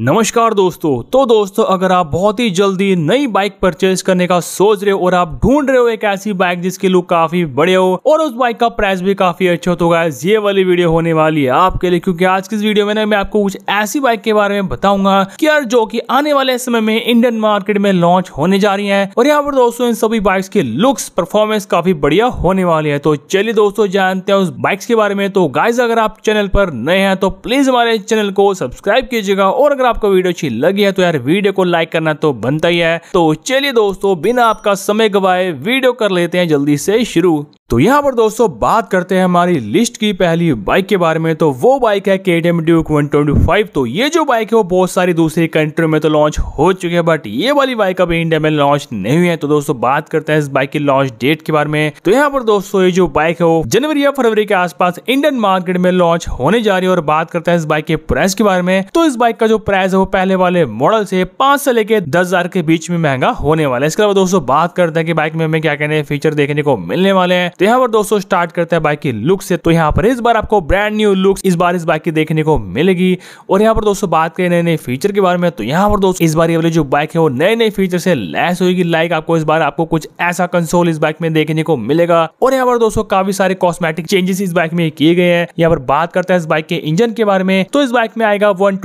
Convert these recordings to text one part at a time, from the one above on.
नमस्कार दोस्तों तो दोस्तों अगर आप बहुत ही जल्दी नई बाइक परचेज करने का सोच रहे हो और आप ढूंढ रहे हो एक ऐसी बाइक जिसकी लुक काफी बढ़िया हो और उस बाइक का प्राइस भी काफी अच्छा हो तो गैस ये वाली वीडियो होने वाली है आपके लिए क्योंकि आज की इस वीडियो में ना मैं आपको कुछ ऐसी बाइक के बारे में बताऊंगा की यार जो की आने वाले समय में इंडियन मार्केट में लॉन्च होने जा रही है और यहाँ पर दोस्तों इन सभी बाइक्स की लुक्स परफॉर्मेंस काफी बढ़िया होने वाली है तो चलिए दोस्तों जानते हैं उस बाइक्स के बारे में तो गाइज अगर आप चैनल पर नए हैं तो प्लीज हमारे चैनल को सब्सक्राइब कीजिएगा और अगर आपको वीडियो अच्छी लगी है तो यार वीडियो को लाइक करना तो बनता ही है तो चलिए दोस्तों बिना आपका समय गवाए वीडियो कर लेते हैं जल्दी से शुरू तो यहाँ पर दोस्तों बात करते हैं हमारी लिस्ट की पहली बाइक के बारे में तो वो बाइक है K T M Duke one twenty five तो ये जो बाइक है वो बहुत सारी दूसरी कंट्री में तो लॉन्च हो चुकी है बट ये वाली बाइक अभी इंडिया में लॉन्च नहीं हुई है तो दोस्तों बात करते हैं इस बाइक की लॉन्च डेट के बारे में तो यहाँ पर दोस्तों ये जो बाइक है वो जनवरी या फरवरी के आसपास इंडियन मार्केट में लॉन्च होने जा रही है और बात करते हैं इस बाइक के प्राइस के बारे में तो इस बाइक का जो प्राइस प्राइस है वो पहले वाले मॉडल से पांच से लेके दस हजार के बीच में महंगा होने वाला है इसके अलावा दोस्तों बात करते हैं कि बाइक में हमें क्या कहने फीचर देखने को मिलने वाले हैं तो यहाँ पर दोस्तों स्टार्ट करते हैं बाइक की लुक से तो यहाँ पर इस बार आपको ब्रांड न्यू लुक इस बार इस बाइक की देखने को मिलेगी और यहाँ पर दोस्तों बात करें नए नए फीचर के बारे में तो यहाँ पर दोस्तों इस बार ये वाली जो बाइक है वो नए नए फीचर से लैस होगी लाइक आपको इस बार आपको कुछ ऐसा कंसोल इस बाइक में देखने को मिलेगा और यहाँ पर दोस्तों काफी सारे कॉस्मेटिक चेंजेस इस बाइक में किए गए हैं यहाँ पर बात करते हैं इस बाइक के इंजन के बारे में तो इस बाइक में आएगा one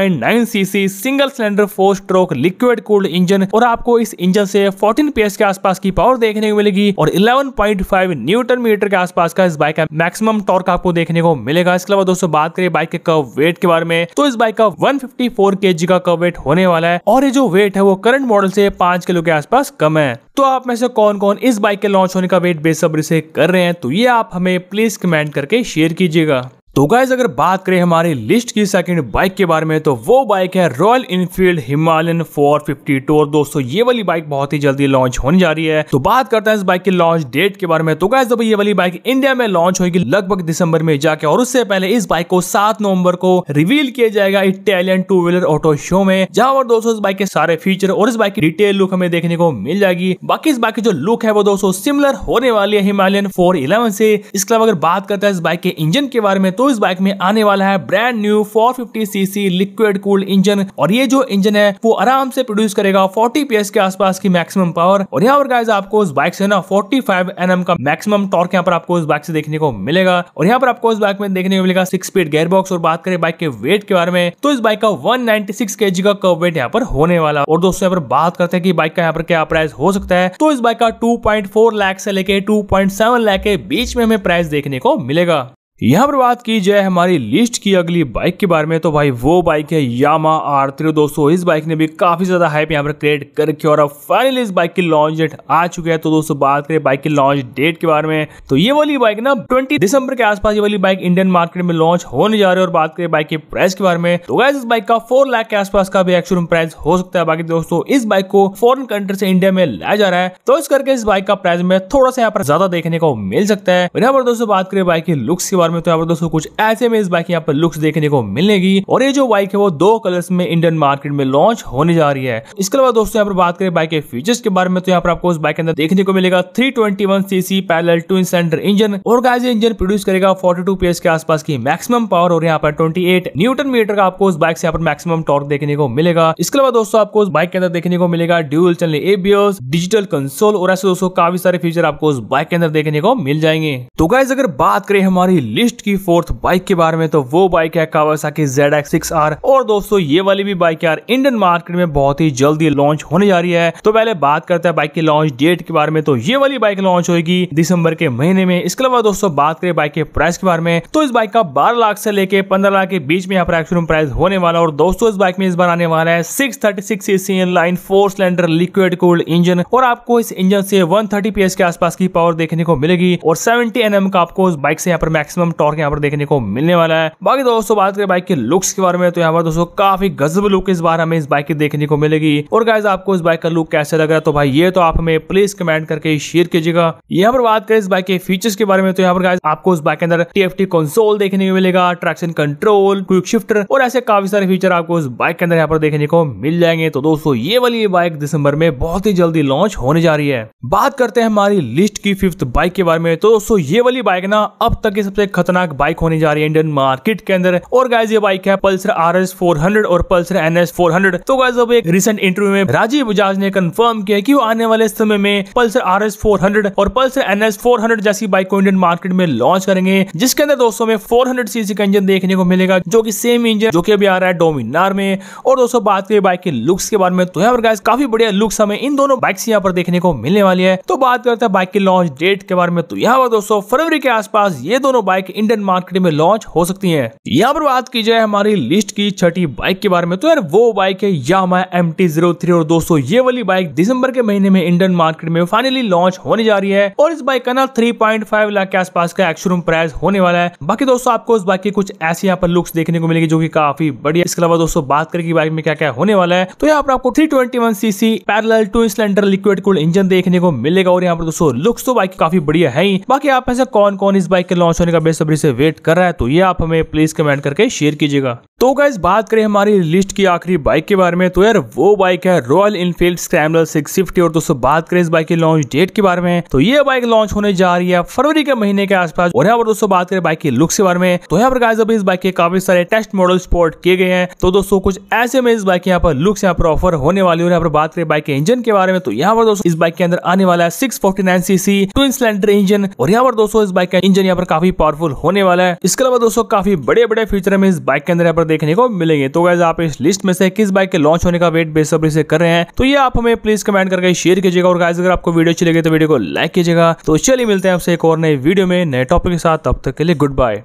1.9 cc single cylinder four stroke liquid cooled engine और आपको इस इंजन से 14 पीएस के आसपास की पावर देखने को मिलेगी और 11.5 न्यूटन मीटर के आसपास का इस बाइक का मैक्सिमम टॉर्क आपको देखने को मिलेगा इसके अलावा दोस्तों बात करें बाइक के कव वेट के बारे में तो इस बाइक का वन फिफ्टी का कव वेट होने वाला है और ये जो वेट है वो करंट मॉडल से पांच किलो के आसपास कम है तो आप में से कौन कौन इस बाइक के लॉन्च होने का वेट बेसब्री से कर रहे हैं तो ये आप हमें प्लीज कमेंट करके शेयर कीजिएगा तो गाइज अगर बात करें हमारी लिस्ट की सेकंड बाइक के बारे में तो वो बाइक है रॉयल इनफील्ड हिमालयन 450 टोर दोस्तों ये वाली बाइक बहुत ही जल्दी लॉन्च होने जा रही है तो बात करते हैं इस बाइक के लॉन्च डेट के बारे में तो गाइज अब ये वाली बाइक इंडिया में लॉन्च होगी लगभग दिसंबर में जाके और उससे पहले इस बाइक को सात नवंबर को रिवील किया जाएगा Italian two wheeler auto show में जहां पर दोस्तों इस बाइक के सारे फीचर और इस बाइक की डिटेल लुक हमें देखने को मिल जाएगी बाकी इस बाइक की जो लुक है वो दोस्तों सिमिलर होने वाली है हिमालयन फोर से इसके अलावा अगर बात करते हैं इस बाइक के इंजन के बारे में तो इस बाइक में आने वाला है brand new 450 cc liquid cooled engine और ये जो इंजन है वो आराम से प्रोड्यूस करेगा 40 पीएस के आसपास की मैक्सिमम पावर और यहाँ पर गाइज आपको इस बाइक से ना 45 फाइव एनएम का मैक्सिमम टॉर्क यहाँ पर आपको इस बाइक से देखने को मिलेगा और यहाँ पर आपको इस बाइक में देखने को मिलेगा सिक्स स्पीड गेयरबॉक्स और बात करें बाइक के वेट के बारे में तो इस बाइक का वन नाइनटी का कब वेट यहाँ पर होने वाला और दोस्तों यहाँ पर बात करते हैं कि बाइक का यहाँ पर क्या प्राइस हो सकता है तो इस बाइक का टू लाख से लेके टू लाख के बीच में हमें प्राइस देखने को मिलेगा यहाँ पर बात की जाए हमारी लिस्ट की अगली बाइक के बारे में तो भाई वो बाइक है यामा आर थ्री दोस्तों इस बाइक ने भी काफी ज्यादा हाइप यहाँ पर क्रिएट करके और अब फाइनली इस बाइक की लॉन्च डेट आ चुकी है तो दोस्तों बात करें बाइक की लॉन्च डेट के बारे में तो ये वाली बाइक ना ट्वेंटी दिसंबर के आसपास ये वाली बाइक इंडियन मार्केट में लॉन्च होने जा रही है और बात करें बाइक के प्राइस के बारे में तो वैसे इस बाइक का फोर लाख के आसपास का भी एक्शोरूम प्राइस हो सकता है बाकी दोस्तों इस बाइक को फॉरन कंट्री से इंडिया में लाया जा रहा है तो इस करके इस बाइक का प्राइस में थोड़ा सा यहाँ पर ज्यादा देखने को मिल सकता है यहाँ पर दोस्तों बात करें बाइक के लुक्स के बारे कार में तो यहाँ पर दोस्तों कुछ ऐसे में इस बाइक यहाँ पर लुक्स देखने को मिलेगी और ये जो बाइक है वो दो कलर्स में इंडियन मार्केट में लॉन्च होने जा रही है इसके अलावा दोस्तों यहाँ पर बात करें बाइक के फीचर्स के बारे में तो यहाँ पर आपको उस बाइक के अंदर देखने को मिलेगा three twenty one cc parallel two cylinder engine और गाइस इंजन प्रोड्यूस करेगा फोर्टी टू के आसपास की मैक्सिमम पावर और यहाँ पर ट्वेंटी न्यूटन मीटर का आपको उस बाइक से यहाँ पर मैक्सिमम टॉर्क देखने को मिलेगा इसके अलावा दोस्तों आपको उस बाइक के अंदर देखने को मिलेगा ड्यूल चलने एबीएस डिजिटल कंसोल और ऐसे दोस्तों काफी सारे फीचर आपको उस बाइक के अंदर देखने को मिल जाएंगे तो गाइज अगर बात करें हमारी लिस्ट की फोर्थ बाइक के बारे में तो वो बाइक है कावासाकी जेड एक्स और दोस्तों ये वाली भी बाइक यार इंडियन मार्केट में बहुत ही जल्दी लॉन्च होने जा रही है तो पहले बात करते हैं बाइक की लॉन्च डेट के बारे में तो ये वाली बाइक लॉन्च होगी दिसंबर के महीने में इसके अलावा दोस्तों बात करें बाइक के प्राइस के बारे में तो इस बाइक का बारह लाख से लेकर पंद्रह लाख के बीच में यहाँ पर एक्शन प्राइस होने वाला और दोस्तों इस बाइक में इस बार आने वाला है six thirty six line four cylinder liquid cooled engine और आपको इस इंजन से वन थर्टी के आसपास की पावर देखने को मिलेगी और सेवेंटी एन का आपको इस बाइक से यहाँ पर मैक्सिमम मैक्सिमम टॉर्क यहाँ पर देखने को मिलने वाला है बाकी दोस्तों बात करें बाइक के लुक्स के बारे में तो यहाँ पर दोस्तों काफी गजब लुक इस बार हमें इस बाइक की देखने को मिलेगी और गाइज आपको इस बाइक का लुक कैसे लग रहा है तो भाई ये तो आप हमें प्लीज कमेंट करके शेयर कीजिएगा यहाँ पर बात करें इस बाइक के फीचर्स के बारे में तो यहाँ पर गाइज आपको इस बाइक के अंदर टीएफटी कंसोल देखने को मिलेगा ट्रैक्शन कंट्रोल क्विक शिफ्टर और ऐसे काफी सारे फीचर आपको इस बाइक के अंदर यहाँ पर देखने को मिल जाएंगे तो दोस्तों ये वाली बाइक दिसंबर में बहुत ही जल्दी लॉन्च होने जा रही है बात करते हैं हमारी लिस्ट की फिफ्थ बाइक के बारे में तो दोस्तों ये वाली बाइक ना अब तक की सबसे खतरनाक बाइक होने जा रही है इंडियन मार्केट के अंदर और गाइज ये बाइक है पल्सर आर एस और पल्सर एन एस तो गाइज अब एक रिसेंट इंटरव्यू में राजीव बजाज ने कंफर्म किया कि वो आने वाले समय में पल्सर आर एस और पल्सर एन एस जैसी बाइक को इंडियन मार्केट में लॉन्च करेंगे जिसके अंदर दोस्तों में फोर हंड्रेड सीसी का इंजन देखने को मिलेगा जो की सेम इंजन जो की अभी आ रहा है डोमिनार में और दोस्तों बात करें बाइक के लुक्स के बारे में तो यहाँ पर गाइज काफी बढ़िया लुक्स हमें इन दोनों से यहाँ पर देखने को मिलने वाली है तो बात करते हैं बाइक के लॉन्च डेट के बारे में तो यहाँ पर दोस्तों फरवरी के आसपास ये दोनों बाइक बाइक इंडियन मार्केट में लॉन्च हो सकती है यहाँ पर बात की जाए हमारी लिस्ट की छठी बाइक के बारे में तो यार वो बाइक है या Yamaha M T zero three और दोस्तों ये वाली बाइक दिसंबर के महीने में इंडियन मार्केट में फाइनली लॉन्च होने जा रही है और इस बाइक का ना थ्री पॉइंट फाइव लाख के आसपास का एक्शोरूम प्राइस होने वाला है बाकी दोस्तों आपको उस बाइक की कुछ ऐसी यहाँ पर लुक्स देखने को मिलेगी जो की काफी बढ़िया इसके अलावा दोस्तों बात करेगी बाइक में क्या क्या होने वाला है तो यहाँ पर आपको three twenty one cc parallel two cylinder liquid cool engine देखने को मिलेगा और यहाँ पर दोस्तों लुक्स तो बाइक काफी बढ़िया है ही बाकी आप ऐसे कौन कौन इस बाइक के लॉन्च होने का बेसब्री से वेट कर रहा है तो ये आप हमें प्लीज़ कमेंट करके शेयर कीजिएगा तो गाइज बात करें हमारी लिस्ट की आखिरी बाइक के बारे में तो यार वो बाइक है Royal Enfield scrambler six fifty और दोस्तों बात करें इस बाइक की लॉन्च डेट के बारे में तो ये बाइक लॉन्च होने जा रही है फरवरी के महीने के आसपास और यहाँ पर दोस्तों बात करें बाइक के लुक्स के बारे में तो यहाँ पर गाइज अभी इस बाइक के काफी सारे टेस्ट मॉडल स्पोर्ट किए गए हैं तो दोस्तों कुछ ऐसे में इस बाइक यहाँ पर लुक्स यहाँ पर ऑफर होने वाली और यहाँ पर बात करें बाइक के इंजन के बारे में तो यहाँ पर दोस्तों इस बाइक के अंदर आने वाला है six forty nine cc twin cylinder engine और यहाँ पर दोस्तों इस बाइक का इंजन यहाँ पर काफी पावरफुल होने वाला है इसके अलावा दोस्तों काफी बड़े बड़े फ्यूचर में इस बाइक के अंदर यहाँ पर देखने को मिलेंगे तो गैज आप इस लिस्ट में से किस बाइक के लॉन्च होने का वेट बेसब्री से कर रहे हैं तो ये आप हमें प्लीज कमेंट करके शेयर कीजिएगा और गाइज अगर आपको वीडियो अच्छी लगे तो वीडियो को लाइक कीजिएगा तो चलिए मिलते हैं आपसे एक और नए वीडियो में नए टॉपिक के साथ तब तक के लिए गुड बाय